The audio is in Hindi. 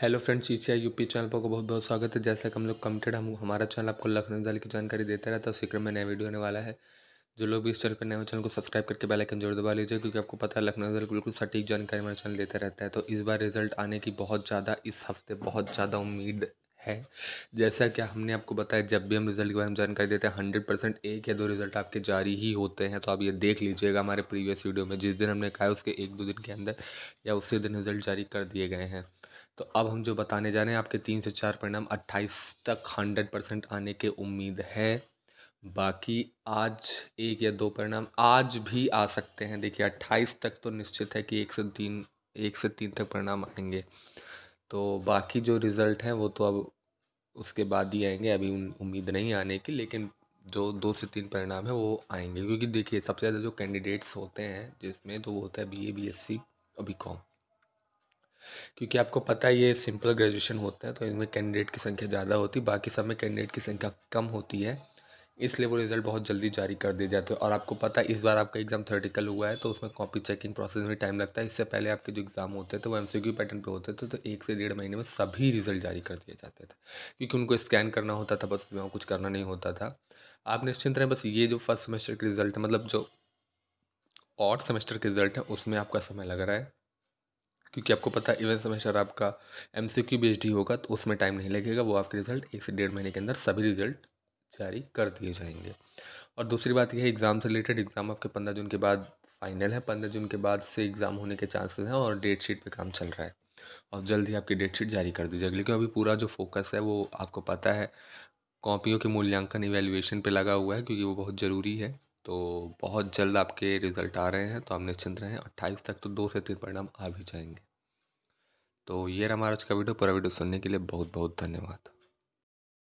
hello friends E C I UP channel पर बहुत बहुत स्वागत है जैसा कि हम लोग कमिटेड हम हमारा चैनल आपको लखनऊ जिले की जानकारी देते रहता है उसी क्रम में नया वीडियो होने वाला है जो लोग भी इस चैनल पर नए चैनल को सब्सक्राइब करके बेल आइकन जरूर दबा लीजिए क्योंकि आपको पता है लखनऊ जिले बिल्कुल सटीक जानकारी हमारा चैनल देता रहता है तो इस बार रिजल्ट आने की बहुत ज़्यादा इस हफ्ते बहुत ज़्यादा उम्मीद है जैसा कि हमने आपको बताया जब भी हम रिजल्ट के बारे में जानकारी देते हैं हंड्रेड परसेंट एक या दो रिजल्ट आपके जारी ही होते हैं तो आप ये देख लीजिएगा हमारे प्रीवियस वीडियो में जिस दिन हमने कहा उसके एक दो दिन के अंदर या उसी दिन रिजल्ट जारी कर दिए गए हैं तो अब हम जो बताने जा रहे हैं आपके तीन से चार परिणाम अट्ठाईस तक हंड्रेड परसेंट आने के उम्मीद है बाकी आज एक या दो परिणाम आज भी आ सकते हैं देखिए अट्ठाईस तक तो निश्चित है कि एक से तीन एक से तीन तक परिणाम आएंगे तो बाकी जो रिज़ल्ट हैं वो तो अब उसके बाद ही आएंगे अभी उम्मीद नहीं आने की लेकिन जो दो से तीन परिणाम है वो आएंगे क्योंकि देखिए सबसे ज़्यादा जो कैंडिडेट्स होते हैं जिसमें तो वो होता है B A B S C और बी कॉम क्योंकि आपको पता है ये सिंपल ग्रेजुएशन होता है तो इनमें कैंडिडेट की संख्या ज़्यादा होती बाकी सब में कैंडिडेट की संख्या कम होती है इसलिए वो रिज़ल्ट बहुत जल्दी जारी कर दिए जाते हैं और आपको पता है इस बार आपका एग्ज़ाम थर्टिकल हुआ है तो उसमें कॉपी चेकिंग प्रोसेस में टाइम लगता है इससे पहले आपके जो एग्ज़ाम होते थे वो एम पैटर्न पे होते थे तो एक से डेढ़ महीने में सभी रिज़ल्ट जारी कर दिए जाते थे क्योंकि उनको स्कैन करना होता था बस उसमें कुछ करना नहीं होता था आप निश्चिंत रहें बस ये जो फर्स्ट सेमेस्टर के रिज़ल्ट है मतलब जो और सेमेस्टर के रिज़ल्ट है उसमें आपका समय लग रहा है क्योंकि आपको पता है इवेंट सेमेस्टर आपका M C Q H D होगा तो उसमें टाइम नहीं लगेगा वो आपके रिजल्ट एक से डेढ़ महीने के अंदर सभी रिजल्ट जारी कर दिए जाएंगे और दूसरी बात यह है एग्ज़ाम से रिलेटेड एग्ज़ाम आपके पंद्रह जून के बाद फाइनल है पंद्रह जून के बाद से एग्ज़ाम होने के चांसेस हैं और डेट शीट पर काम चल रहा है और जल्द ही आपकी डेट शीट जारी कर दी जाएगी लेकिन अभी पूरा जो फोकस है वो आपको पता है कॉपियों के मूल्यांकन इवेल्युएशन पे लगा हुआ है क्योंकि वो बहुत ज़रूरी है तो बहुत जल्द आपके रिज़ल्ट आ रहे हैं तो आप निश्चिंत रहें अट्ठाईस तक तो दो से तीन परिणाम आ भी जाएंगे तो ये हमारा आज का वीडियो पूरा वीडियो सुनने के लिए बहुत बहुत धन्यवाद